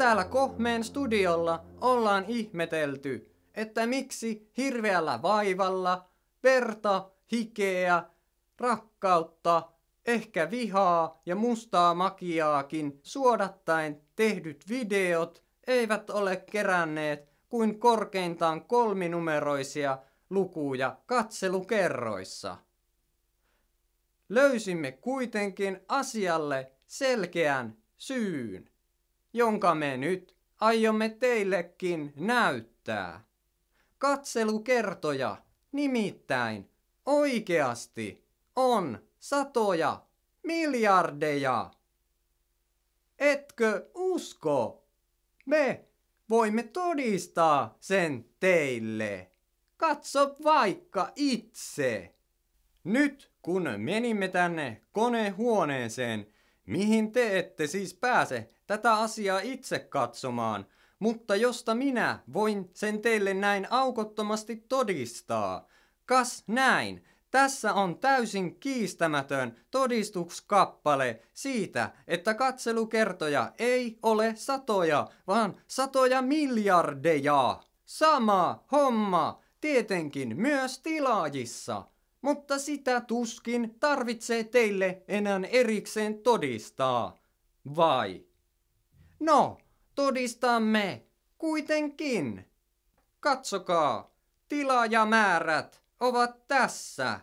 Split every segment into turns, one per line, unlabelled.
täällä Kohmeen studiolla ollaan ihmetelty, että miksi hirveällä vaivalla verta, hikeä, rakkautta, ehkä vihaa ja mustaa makiaakin suodattaen tehdyt videot eivät ole keränneet kuin korkeintaan kolminumeroisia lukuja katselukerroissa. Löysimme kuitenkin asialle selkeän syyn jonka me nyt aiomme teillekin näyttää. Katselukertoja nimittäin oikeasti on satoja miljardeja. Etkö usko? Me voimme todistaa sen teille. Katso vaikka itse. Nyt kun menimme tänne konehuoneeseen, mihin te ette siis pääse tätä asiaa itse katsomaan, mutta josta minä voin sen teille näin aukottomasti todistaa. Kas näin, tässä on täysin kiistämätön todistukskappale siitä, että katselukertoja ei ole satoja, vaan satoja miljardeja. Sama homma, tietenkin myös tilaajissa mutta sitä tuskin tarvitsee teille enää erikseen todistaa, vai? No, todistamme kuitenkin. Katsokaa, tilaajamäärät ovat tässä.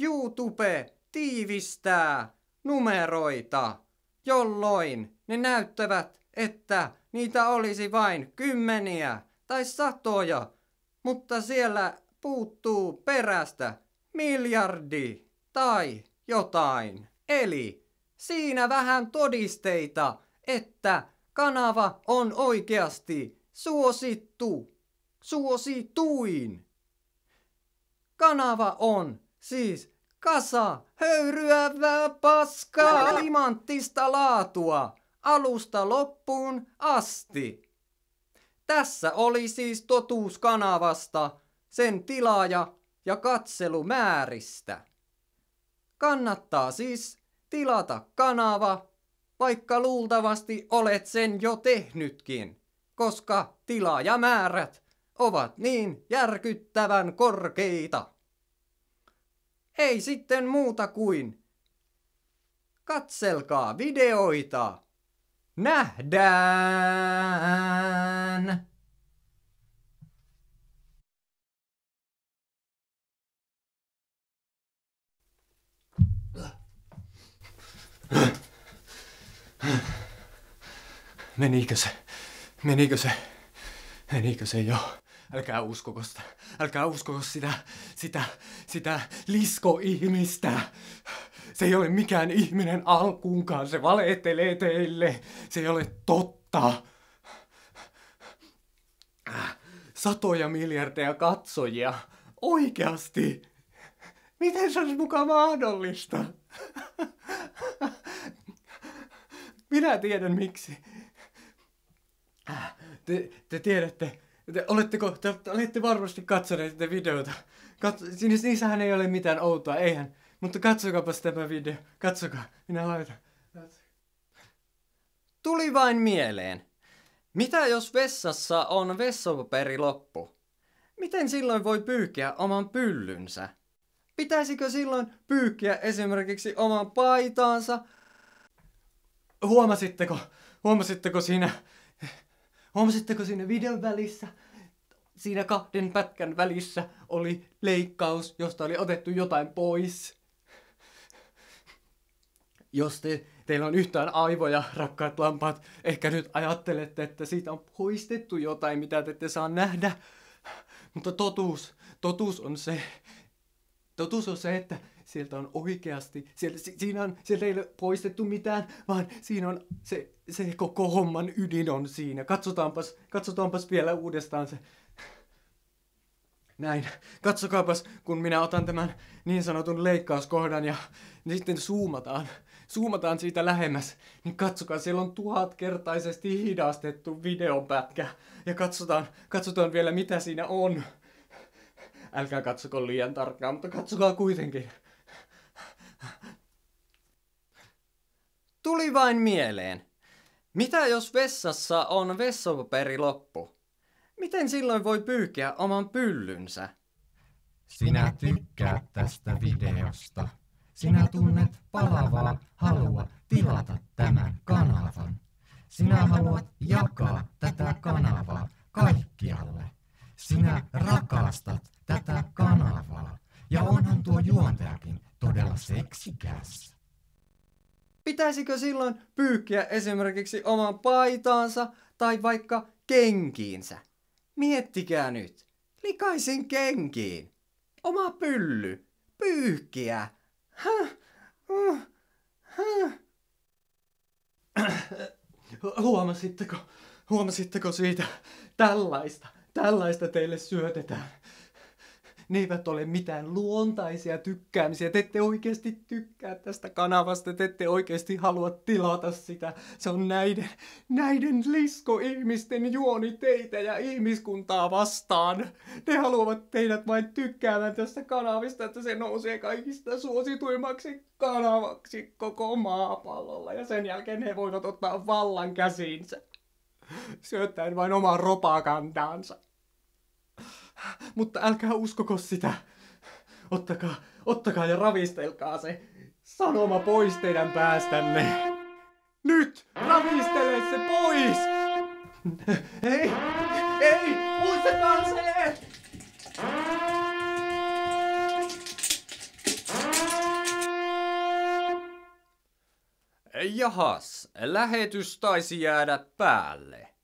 YouTube tiivistää numeroita, jolloin ne näyttävät, että niitä olisi vain kymmeniä tai satoja, mutta siellä puuttuu perästä miljardi tai jotain. Eli siinä vähän todisteita, että kanava on oikeasti suosittu, suosituin. Kanava on siis kasa höyryävää paskaa limanttista laatua alusta loppuun asti. Tässä oli siis totuus kanavasta, sen tilaaja ja katselumääristä. Kannattaa siis tilata kanava, vaikka luultavasti olet sen jo tehnytkin, koska tilaajamäärät ovat niin järkyttävän korkeita. Ei sitten muuta kuin katselkaa videoita. Nähdään! Menikö se? Menikö se? Menikö se jo? Älkää uskoko sitä. Älkää uskoko sitä, sitä, sitä liskoihmistä. Se ei ole mikään ihminen alkuunkaan. Se valehtelee teille. Se ei ole totta. Äh, satoja miljardeja katsojia. Oikeasti. Miten se olisi mukaan mahdollista? Minä tiedän miksi te, te tiedätte, te, oletteko, te, te olette varmasti katsoneet tätä videota. Katso, niissähän ei ole mitään outoa, eihän. Mutta katsokaapas tämä video. Katsokaa, minä laitan. Tuli vain mieleen. Mitä jos vessassa on vessapaperi loppu? Miten silloin voi pyykiä oman pyllynsä? Pitäisikö silloin pyykkiä esimerkiksi oman paitaansa? Huomasitteko? Huomasitteko siinä Huomasitteko siinä videon välissä? Siinä kahden pätkän välissä oli leikkaus, josta oli otettu jotain pois. Jos te, teillä on yhtään aivoja, rakkaat lampaat, ehkä nyt ajattelette, että siitä on poistettu jotain, mitä te ette saa nähdä. Mutta totuus, totuus on se, Totuus on se, että sieltä on oikeasti, sieltä, si, siinä on, sieltä ei ole poistettu mitään, vaan siinä on se, se koko homman ydin on siinä. Katsotaanpas, katsotaanpas vielä uudestaan se. Näin. Katsokaapas, kun minä otan tämän niin sanotun leikkauskohdan ja niin sitten zoomataan. Zoomataan siitä lähemmäs. Niin katsokaa, siellä on tuhatkertaisesti hidastettu videopätkä. Ja katsotaan, katsotaan vielä mitä siinä on. Älkää katsoko liian tarkkaan, mutta katsokaa kuitenkin. Tuli vain mieleen. Mitä jos vessassa on vessapaperi loppu? Miten silloin voi pyykiä oman pyllynsä? Sinä tykkäät tästä videosta. Sinä tunnet palavaa halua tilata tämän kanavan. Sinä haluat jakaa tätä kanavaa kaikkialle. Sinä rakastat ja onhan tuo juontajakin todella seksikäs. Pitäisikö silloin pyykkiä esimerkiksi oman paitaansa tai vaikka kenkiinsä? Miettikää nyt. Likaisin kenkiin. Oma pylly. Pyyhkiä. Häh? Häh? Häh? Huomasitteko? Huomasitteko siitä? Tällaista, tällaista teille syötetään ne eivät ole mitään luontaisia tykkäämisiä. Te ette oikeasti tykkää tästä kanavasta, te ette oikeasti halua tilata sitä. Se on näiden, näiden lisko-ihmisten juoni teitä ja ihmiskuntaa vastaan. Ne haluavat teidät vain tykkäämään tästä kanavista, että se nousee kaikista suosituimmaksi kanavaksi koko maapallolla. Ja sen jälkeen he voivat ottaa vallan käsiinsä syöttäen vain omaa ropakantaansa. Mutta älkää uskoko sitä. Ottakaa, ottakaa ja ravistelkaa se sanoma pois teidän päästänne. Nyt! Ravistele se pois! Ei! Ei! Muistakaa se! Jahas, lähetys taisi jäädä päälle.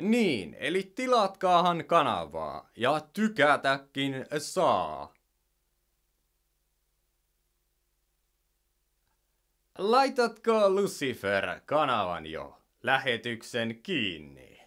Niin, eli tilatkaahan kanavaa ja tykätäkin saa. Laitatko Lucifer kanavan jo lähetyksen kiinni?